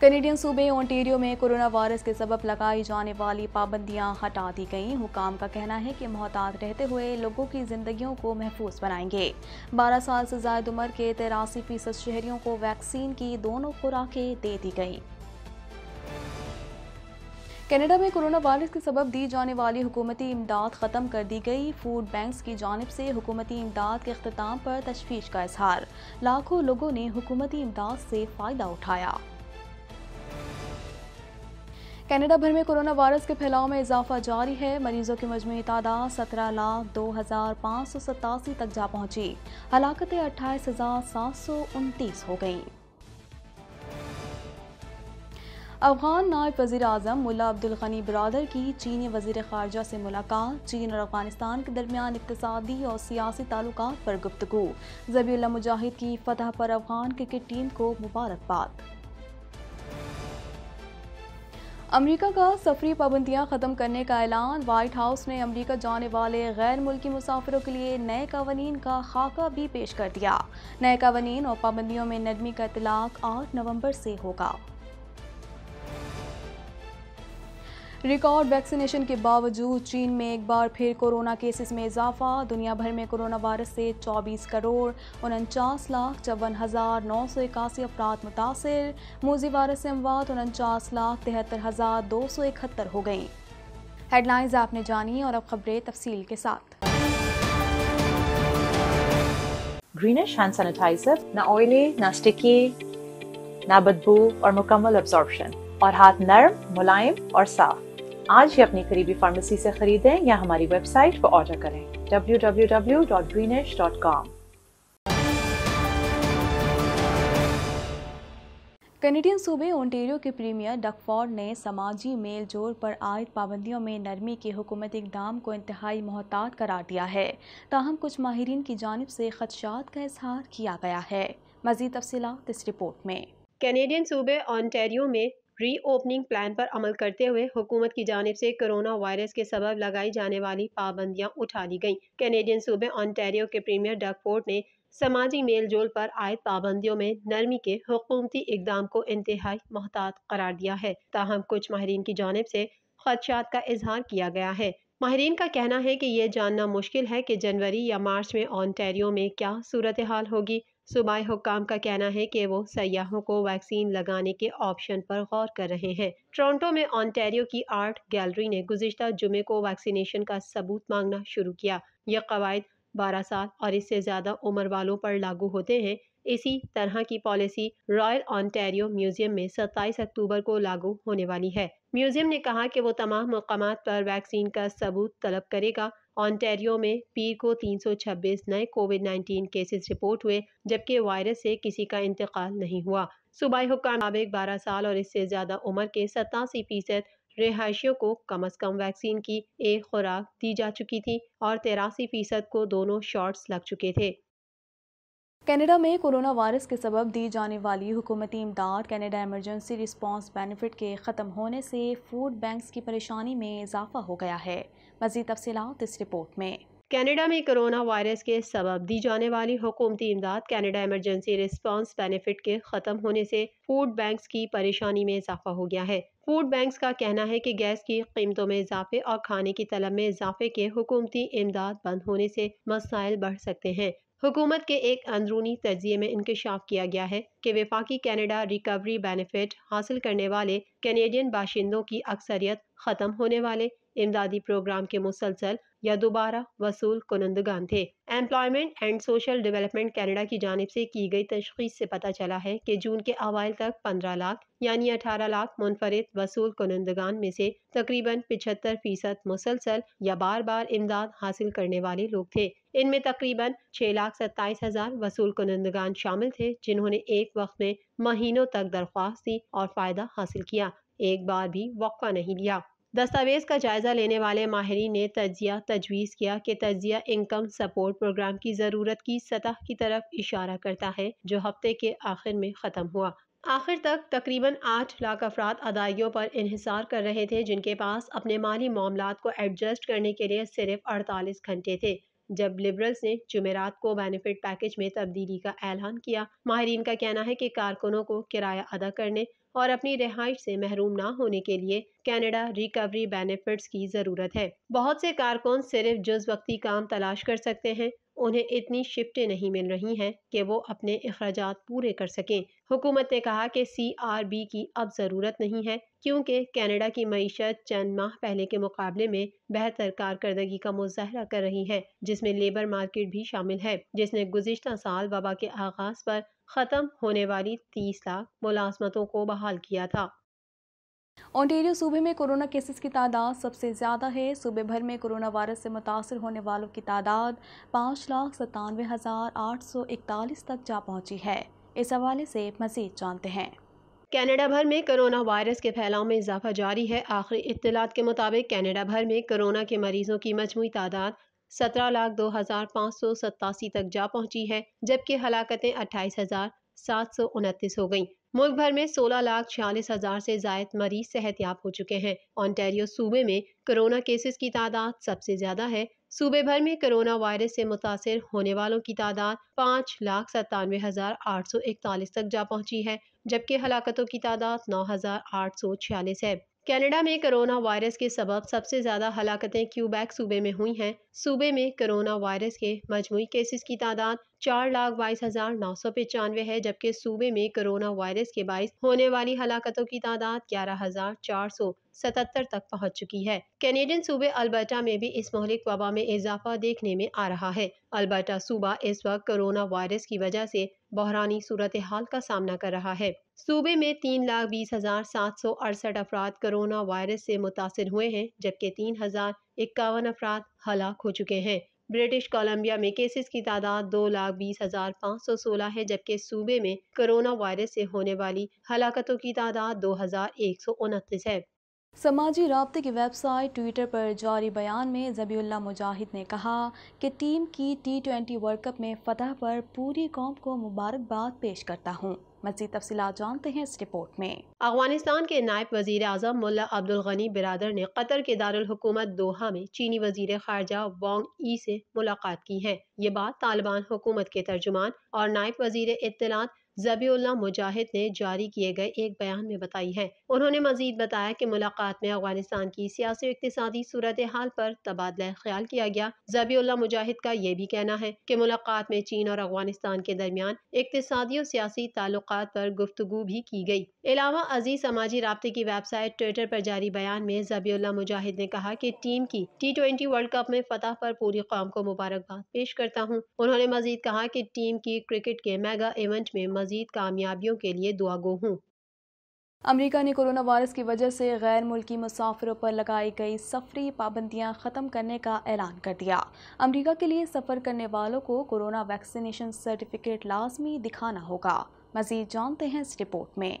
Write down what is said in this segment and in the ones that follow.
Canadian सूबे Ontario में corona virus के सबब लगाई जाने वाली पाबंदियां हटा दी गई हुकाम का कहना है कि मोहतात रहते हुए लोगों की जिंदगियों को महफूज बनाएंगे 12 साल से ज्यादा उम्र के तिरासी फीसद शहरियों को वैक्सीन की दोनों खुराकें दे दी गई कनाडा में कोरोना वायरस के सबब दी जाने वाली हुकूमती इमदाद ख़त्म कर दी गई फूड बैंक्स की जानब से हुकूमती इमदाद के अख्ताम पर तशवीश का इजहार लाखों लोगों ने हुकूमती इमदाद से फ़ायदा उठाया कनाडा भर में कोरोना वायरस के फैलाव में इजाफा जारी है मरीजों की मजमू तादाद सत्रह लाख दो हज़ार पाँच सौ सतासी तक जा पहुंची हलाकतें अट्ठाईस हज़ार सात सौ उनतीस हो गई अफगान नायब वजी अजम मुला अब्दुल गनी बरदर की चीनी वजीर खारजा से मुलाकात चीन और अफगानिस्तान के दरमियान इकतदी और सियासी ताल्लुक पर गुफ्तु जबी मुजाहिद की फतह पर अफगान क्रिकेट टीम को मुबारकबाद अमेरिका का सफरी पाबंदियां ख़त्म करने का ऐलान वाइट हाउस ने अमेरिका जाने वाले गैर मुल्की मुसाफिरों के लिए नए कवानीन का खाका भी पेश कर दिया नए कवानीन और पाबंदियों में नरमी का इतलाक आठ नवंबर से होगा रिकॉर्ड वैक्सीनेशन के बावजूद चीन में एक बार फिर कोरोना केसेस में इजाफा दुनिया भर में कोरोना वायरस से 24 करोड़ उनचास लाख चौवन हज़ार नौ सौ इक्यासी अफराद मुतासर मोजी वायरस से अमवात उनचास लाख तिहत्तर हज़ार दो सौ इकहत्तर हो गई हेडलाइंस आपने जानी और अब खबरें तफसील के साथ ग्रीनिश हैंड सैनिटाइजर ना ऑयली ना स्टिकी ना बदबू और मुकम्मल एब्जॉर्बशन और हाथ नरम मुलायम और साफ आज ही अपनी करीबी फार्मेसी से खरीदें या हमारी वेबसाइट पर ऑर्डर करें www.greenish.com कैनेडियन सूबे ओंटेरियो के प्रीमियर डकफॉर्ड ने समाजी मेल जोल पर आयद पाबंदियों में नरमी के हुकूमत इकदाम को इंतहाई मोहतात करार दिया है ताहम कुछ माहरीन की जानब से खदशात का इजहार किया गया है मजीद तफसलत इस रिपोर्ट में कैनेडियन सूबे ऑनटेरियो में रीओपनिंग प्लान पर अमल करते हुए हुकूमत की जानब से कोरोना वायरस के सबब लगाई जाने वाली पाबंदियां उठा ली गईं कैनेडियन सूबे ऑनटेरियो के प्रीमियर डकफोर्ड ने समाजी मेल जोल पर आयद पाबंदियों में नरमी के हुकूमती इकदाम को इंतहाई महतात करार दिया है ताहम कुछ माहरीन की जानब से खदशात का इजहार किया गया है माहरीन का कहना है कि यह जानना मुश्किल है कि जनवरी या मार्च में ऑनटेरियो में क्या सूरत हाल होगी सूबाई हुकाम का कहना है कि वो सयाहों को वैक्सीन लगाने के ऑप्शन पर गौर कर रहे हैं टोरंटो में ऑनटेरियो की आर्ट गैलरी ने गुजशत जुमे को वैक्सीनेशन का सबूत मांगना शुरू किया ये कवायद बारह साल और इससे ज़्यादा उम्र वालों पर लागू होते हैं इसी तरह की पॉलिसी रॉयल ऑन्टेरियो म्यूजियम में 27 अक्टूबर को लागू होने वाली है म्यूजियम ने कहा कि वो तमाम मकाम पर वैक्सीन का सबूत तलब करेगा ऑनटेरियो में पीर को 326 नए कोविड 19 केसेस रिपोर्ट हुए जबकि वायरस से किसी का इंतकाल नहीं हुआ सूबाई हुक्म मुताबिक 12 साल और इससे ज़्यादा उम्र के सतासी फीसद रिहायशियों को कम अज कम वैक्सीन की एक खुराक दी जा चुकी थी और तेरासी फीसद को दोनों शॉट्स लग चुके थे कनाडा में कोरोना वायरस के सबब दी जाने वाली हुकूमती इमदाद कनाडा एमरजेंसी रिस्पांस बेनिफिट के ख़त्म होने से फूड बैंक्स की परेशानी में इजाफा हो गया है मजीद तफसीत इस रिपोर्ट में कैनेडा में कोरोना वायरस के सबब दी जाने वाली हुकूमती इमदाद कैनेडा इमरजेंसी रिस्पांस बेनिफिट के ख़त्म होने से फूड बैंक्स की परेशानी में इजाफा हो गया है फूड बैंक्स का कहना है कि गैस की कीमतों में इजाफे और खाने की तलब में इजाफे के हुकूमती इमदाद बंद होने से मसाइल बढ़ सकते हैं हुकूमत के एक अंदरूनी तजिए में इंकशाफ किया गया है कि वफाकी कैनेडा रिकवरी बेनिफिट हासिल करने वाले कैनेडियन बाशिंदों की अक्सरियत ख़त्म होने वाले इमदादी प्रोग्राम के मुसलसल या दोबारा वसूल कनंदगान थे employment and social development Canada की जानब से की गई तशखीस से पता चला है कि जून के अवाल तक 15 लाख यानी 18 लाख मुनफरद वसूल कनंदगान में से तकरीबन 75 फीसद मुसलसल या बार बार इमदाद हासिल करने वाले लोग थे इनमें तकरीबन छह लाख सत्ताईस हज़ार वसूल कनंदगान शामिल थे जिन्होंने एक वक्त में महीनों तक दरख्वास्त दी और फ़ायदा हासिल किया एक बार भी वक्फा नहीं लिया दस्तावेज़ का जायज़ा लेने वाले माहरीन ने तजिया तजवीज़ किया कि तजिया इनकम सपोर्ट प्रोग्राम की ज़रूरत की सतह की तरफ इशारा करता है जो हफ्ते के आखिर में ख़त्म हुआ आखिर तक तकरीबन आठ लाख अफराद अदायों पर इहिसार कर रहे थे जिनके पास अपने माली मामला को एडजस्ट करने के लिए सिर्फ अड़तालीस घंटे थे जब लिबरल्स ने जमेरात को बेनिफिट पैकेज में तब्दीली का ऐलान किया माहरीन का कहना है कि कारकुनों को किराया अदा करने और अपनी रिहाइश से महरूम ना होने के लिए कनाडा रिकवरी बेनिफिट्स की ज़रूरत है बहुत से कारकुन सिर्फ जज वक्ती काम तलाश कर सकते हैं उन्हें इतनी शिफ्टें नहीं मिल रही हैं कि वो अपने अखराज पूरे कर सकें हुकूमत ने कहा कि सी आर बी की अब ज़रूरत नहीं है क्योंकि कनाडा की मीशत चंद माह पहले के मुकाबले में बेहतर कारकर्दगी का मुजाहरा कर रही है जिसमें लेबर मार्केट भी शामिल है जिसने गुजशत साल वबा के आगाज पर ख़त्म होने वाली तीस लाख मुलाजमतों को बहाल किया था ओंटेरियो सूबे में कोरोना केसेस की तादाद सबसे ज़्यादा है सूबे भर में कोरोना वायरस से मुतासर होने वालों की तादाद पाँच लाख सतानवे हज़ार आठ सौ इकतालीस तक जा पहुंची है इस हवाले से मज़ीद जानते हैं कनाडा भर में कोरोना वायरस के फैलाव में इजाफा जारी है आखिरी इतलात के मुताबिक कनाडा भर में कोरोना के मरीजों की मजमू तादाद सत्रह लाख दो हज़ार पाँच सौ सतासी तक जा पहुंची है जबकि हलाकतें अट्ठाईस हज़ार सात सौ उनतीस हो गयी मुल्क भर में सोलह लाख छियालीस हजार से जायद मरीज सेहत याब हो चुके हैं ऑन्टेरियो सूबे में कोरोना केसेस की तादाद सबसे ज्यादा है सूबे भर में कोरोना वायरस से मुतासर होने वालों की तादाद पाँच लाख सत्तानवे हजार आठ सौ इकतालीस तक जा पहुंची है जबकि हलाकतों की तादाद नौ हजार आठ सौ छियालीस है कनाडा में कोरोना वायरस के सबब सबसे ज़्यादा हलाकतें क्यूबैक सूबे में हुई हैं सूबे में कोरोना वायरस के मजमू केसेस की तादाद चार लाख बाईस हजार नौ सौ पचानवे है जबकि सूबे में कोरोना वायरस के बायस होने वाली हलाकतों की तादाद ग्यारह हजार चार सौ सतहत्तर तक पहुंच चुकी है कैनेडियन सूबे अल्बर्टा में भी इस मोहलिक वबा में इजाफा देखने में आ रहा है अल्बर्टा सूबा इस वक्त कोरोना वायरस की वजह से बहरानी सूरत हाल का सामना कर रहा है सूबे में तीन लाख बीस हज़ार सात सौ अड़सठ अफराद कोरोना वायरस से मुतासर हुए हैं जबकि तीन हज़ार इक्यावन अफराद हलाक हो चुके हैं ब्रिटिश कोलंबिया में केसेस की तादाद दो लाख बीस हज़ार पाँच सौ सोलह है जबकि सूबे में कोरोना वायरस से होने वाली हलाकतों की तादाद दो हज़ार एक सौ उनतीस है समाजी रबते की वेबसाइट ट्विटर पर जारी बयान में जबील्ला मुजाहिद ने कहा कि टीम की टी ट्वेंटी वर्ल्ड कप में फतह पर पूरी कौम को मुबारकबाद पेश करता हूँ मजीद तफसी जानते हैं इस रिपोर्ट में अफगानिस्तान के नायब वजीर अजम मुला अब्दुल गनी बिरदर ने कतर के दारकूमत दोहा में चीनी वजीर खारजा वॉन्ग ई से मुलाकात की है ये बात तालिबान हुकूमत के तर्जुमान और नायब वजीर इतलात जबीउल्ला मुजाहिद ने जारी किए गए एक बयान में बताई है उन्होंने मजीद बताया कि मुलाकात में अफगानिस्तान की सियासी इकतदी सूरत हाल पर तबादला ख्याल किया गया जबीउल्ला मुजाहिद का ये भी कहना है कि मुलाकात में चीन और अफगानिस्तान के दरमियान इकतदी और सियासी ताल्लुक पर गुफ्तु भी की गई अलावा अजीज समाजी रबते की वेबसाइट ट्विटर पर जारी बयान में जबीउल्ला मुजाहिद ने कहा कि टीम की टी ट्वेंटी वर्ल्ड कप में फतह पर पूरी कौम को मुबारकबाद पेश करता हूँ उन्होंने मजीद कहा कि टीम की क्रिकेट के मेगा इवेंट में मजीद मजीद कामयाबियों के लिए दुआगो हूँ अमेरिका ने कोरोना वायरस की वजह से गैर मुल्की मुसाफिरों पर लगाई गई सफरी पाबंदियां ख़त्म करने का ऐलान कर दिया अमेरिका के लिए सफ़र करने वालों को कोरोना वैक्सीनेशन सर्टिफिकेट लाजमी दिखाना होगा मजीद जानते हैं इस रिपोर्ट में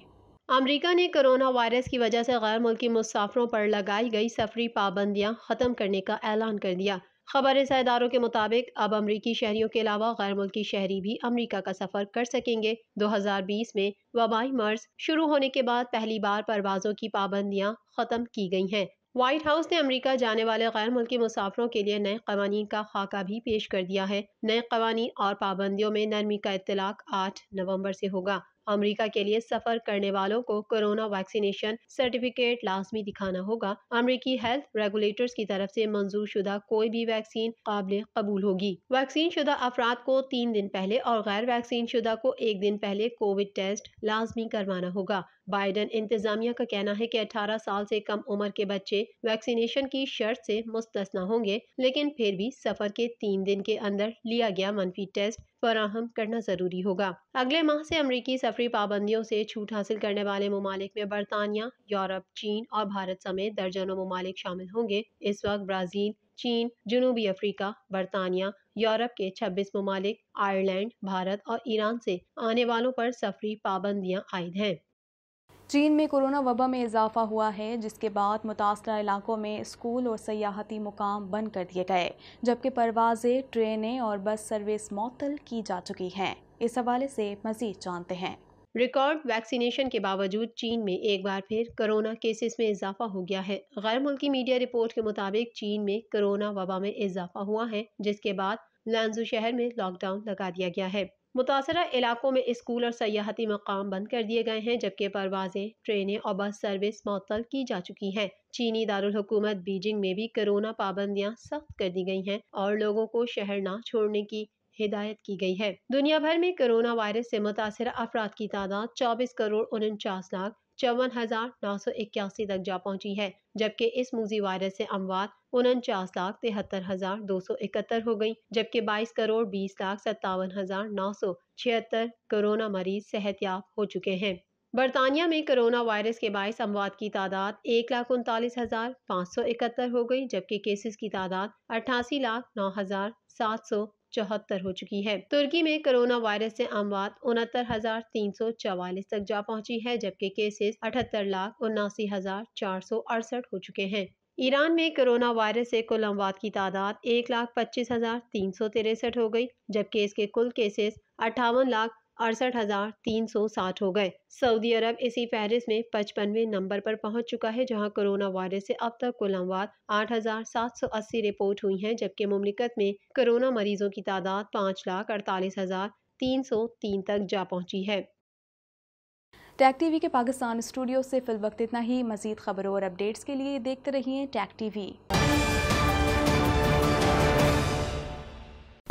अमेरिका ने कोरोना वायरस की वजह से गैर मुल्की मुसाफरों पर लगाई गई सफरी पाबंदियां ख़त्म करने का ऐलान कर दिया खबर इदारों के मुताबिक अब अमरीकी शहरीों के अलावा गैर मुल्की शहरी भी अमरीका का सफ़र कर सकेंगे 2020 में वबाई मर्ज शुरू होने के बाद पहली बार परवाज़ों की पाबंदियाँ ख़त्म की गई हैं व्हाइट हाउस ने अमरीका जाने वाले गैर मुल्की मुसाफरों के लिए नए कवानीन का खाका भी पेश कर दिया है नए कवानीन और पाबंदियों में नरमी का इतलाक आठ नवम्बर से होगा अमेरिका के लिए सफर करने वालों को कोरोना वैक्सीनेशन सर्टिफिकेट लाजमी दिखाना होगा अमरीकी हेल्थ रेगुलेटर्स की तरफ ऐसी मंजूर शुदा कोई भी वैक्सीन काबिल कबूल होगी वैक्सीन शुदा अफराद को तीन दिन पहले और गैर वैक्सीन शुदा को एक दिन पहले कोविड टेस्ट लाजमी करवाना होगा बाइडन इंतजामिया का कहना है कि 18 साल से कम उम्र के बच्चे वैक्सीनेशन की शर्त से मुस्तना होंगे लेकिन फिर भी सफर के तीन दिन के अंदर लिया गया मनफी टेस्ट फराहम करना जरूरी होगा अगले माह से अमरीकी सफरी पाबंदियों से छूट हासिल करने वाले ममालिक में बरतानिया यूरोप चीन और भारत समेत दर्जनों ममालिक शामिल होंगे इस वक्त ब्राज़ील चीन जनूबी अफ्रीका बरतानिया यूरोप के 26 ममालिक आयरलैंड भारत और ईरान से आने वालों पर सफरी पाबंदियां आयद हैं चीन में कोरोना वबा में इजाफा हुआ है जिसके बाद मुतासर इलाकों में स्कूल और सयाहती मुकाम बंद कर दिए गए जबकि परवाज़ें ट्रेनें और बस सर्विस मअतल की जा चुकी हैं इस हवाले से मज़ीद जानते हैं रिकॉर्ड वैक्सीनेशन के बावजूद चीन में एक बार फिर कोरोना केसेस में इजाफा हो गया है गैर मुल्की मीडिया रिपोर्ट के मुताबिक चीन में कोरोना वबा में इजाफा हुआ है जिसके बाद लांजू शहर में लॉकडाउन लगा दिया गया है मुतासर इलाकों में स्कूल और सयाहती मकाम बंद कर दिए गए हैं जबकि परवाजें ट्रेनें और बस सर्विस मअतल की जा चुकी हैं चीनी दारकूमत बीजिंग में भी कोरोना पाबंदियां सख्त कर दी गई हैं और लोगों को शहर न छोड़ने की हिदायत की गई है दुनिया भर में कोरोना वायरस से मुतासर अफराद की तादाद चौबीस करोड़ उनचास लाख चौवन हजार नौ सौ इक्यासी तक जा पहुंची है जबकि इस मूजी वायरस से अमवात उनचास लाख तिहत्तर हजार दो सौ इकहत्तर हो गई जबकि बाईस करोड़ बीस लाख सत्तावन हजार नौ सौ छिहत्तर कोरोना मरीज याब हो चुके हैं बरतानिया में कोरोना वायरस के बायस अमवात की तादाद एक लाख उनतालीस हज़ार पाँच सौ इकहत्तर हो गई जबकि केसेस की तादाद अठासी लाख नौ हज़ार सात सौ चौहत्तर हो चुकी है तुर्की में कोरोना वायरस से अमवात उनहत्तर हजार तीन सौ चवालीस तक जा पहुंची है जबकि केसेस अठहत्तर लाख उन्नासी हजार चार सौ अड़सठ हो चुके हैं ईरान में कोरोना वायरस से कुल अमवात की तादाद एक लाख पच्चीस हजार तीन सौ तिरसठ हो गई जबकि इसके कुल केसेस अठावन लाख अड़सठ हज़ार तीन सौ साठ हो गए सऊदी अरब इसी फहरिस्त में पचपनवे नंबर पर पहुंच चुका है जहां कोरोना वायरस से अब तक कुल अमवात आठ हज़ार सात सौ अस्सी रिपोर्ट हुई हैं जबकि ममलिकत में कोरोना मरीजों की तादाद पाँच लाख अड़तालीस हज़ार तीन सौ तीन तक जा पहुंची है टैग टीवी के पाकिस्तान स्टूडियो से फिल वक्त इतना ही मजीद खबरों और अपडेट्स के लिए देखते रहिए टैक टीवी